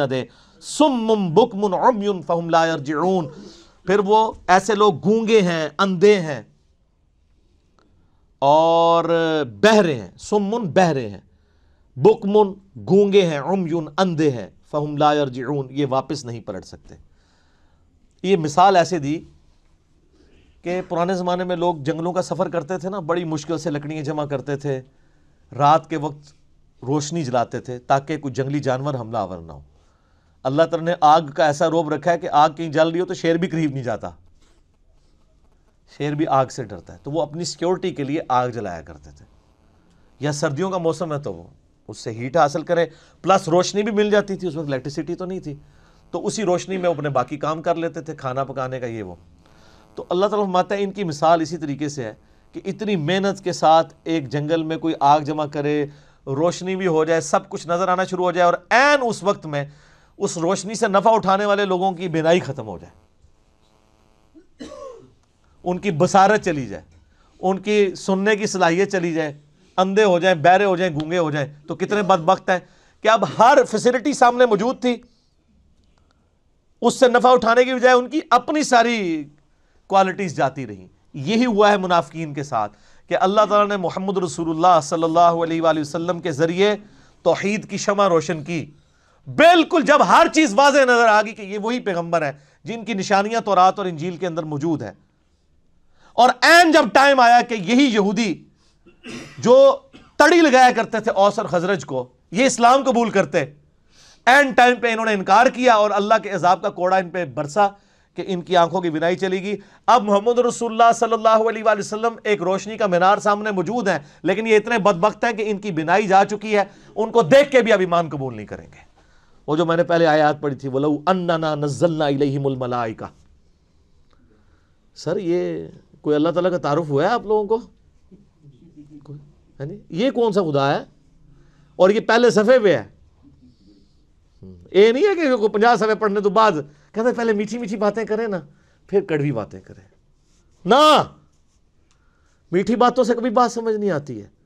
न दें सुम बुकमुन फिर वो ऐसे लोग गूंगे हैं अंधे हैं और बहरे हैं सुमुन बहरे हैं बुकमुन गूंगे हैं उमयुन अंधे हैं फ़हम लायर जून ये वापस नहीं पलट सकते ये मिसाल ऐसे दी कि पुराने ज़माने में लोग जंगलों का सफ़र करते थे ना बड़ी मुश्किल से लकड़ियाँ जमा करते थे रात के वक्त रोशनी जलाते थे ताकि कुछ जंगली जानवर हमला आवर ना हो अल्लाह तला ने आग का ऐसा रोब रखा है कि आग कहीं जल रही हो तो शेर भी करीब नहीं जाता शेर भी आग से डरता है तो वो अपनी सिक्योरिटी के लिए आग जलाया करते थे या सर्दियों का मौसम है तो वो उससे हीट हासिल करें प्लस रोशनी भी मिल जाती थी उस वक्त इलेक्ट्रिसिटी तो नहीं थी तो उसी रोशनी में अपने बाकी काम कर लेते थे खाना पकाने का ये वो तो अल्लाह तला माता है इनकी मिसाल इसी तरीके से है कि इतनी मेहनत के साथ एक जंगल में कोई आग जमा करे रोशनी भी हो जाए सब कुछ नज़र आना शुरू हो जाए और एन उस वक्त में उस रोशनी से नफ़ा उठाने वाले लोगों की बेनाई ख़त्म हो जाए उनकी बसारत चली जाए उनकी सुनने की सलाहियत चली जाए अंधे हो जाए बहरे हो जाए गूंगे हो जाए तो कितने बदबक हैं कि अब हर फैसिलिटी सामने मौजूद थी उससे नफ़ा उठाने की बजाय उनकी अपनी सारी क्वालिटीज़ जाती रही यही हुआ है मुनाफिकीन के साथ कि अल्लाह ताला ने मोहम्मद रसूलुल्लाह सल्लल्लाहु अलैहि वसल्लम के ज़रिए तोहद की शमा रोशन की बिल्कुल जब हर चीज वाज नजर आ गई कि ये वही पैगंबर है जिनकी निशानियां तो रात और इंजील के अंदर मौजूद है और एन जब टाइम आया कि यही यहूदी जो तड़ी लगाया करते थे औसर हजरज को ये इस्लाम कबूल करते एंड टाइम पे इन्होंने इनकार किया और अल्लाह के एजाब का कोड़ा इन पर बरसा कि इनकी आंखों की बिनाई चलेगी अब मोहम्मद रसुल्ला सल्लल्लाहु अलैहि वसल्लम एक रोशनी का मीनार सामने मौजूद है लेकिन ये इतने बदबक हैं कि इनकी बिनाई जा चुकी है उनको देख के भी अभिमान कबूल नहीं करेंगे वो जो मैंने पहले आयात पढ़ी थी वलऊ अन्ना नजलना इलमलाई का सर ये कोई अल्लाह ताला का तारुफ हुआ है आप लोगों को है नहीं ये कौन सा खुदा है और ये पहले सफ़े पे है हम्म, ये नहीं है कि पचास सफ़े पढ़ने तो बाद कहते पहले मीठी मीठी बातें करें ना फिर कड़वी बातें करें ना मीठी बातों से कभी बात समझ नहीं आती है